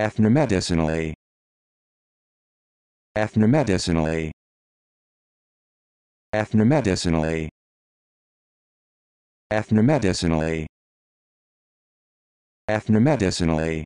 ethnomedicinally ethnomedicinally ethnomedicinally ethnomedicinally ethnomedicinally